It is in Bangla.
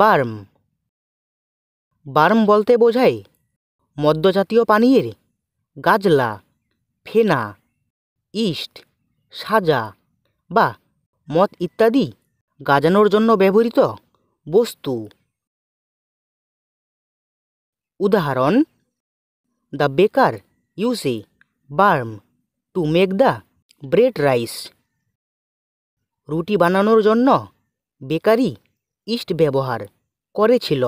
বার্ম বার্ম বলতে বোঝায় মদ্যজাতীয় পানীয়ের গাজলা ফেনা ইস্ট সাজা বা মদ ইত্যাদি গাজানোর জন্য ব্যবহৃত বস্তু উদাহরণ the baker uses barm to make the bread rise রুটি বানানোর জন্য বেকারি ইস্ট ব্যবহার করেছিল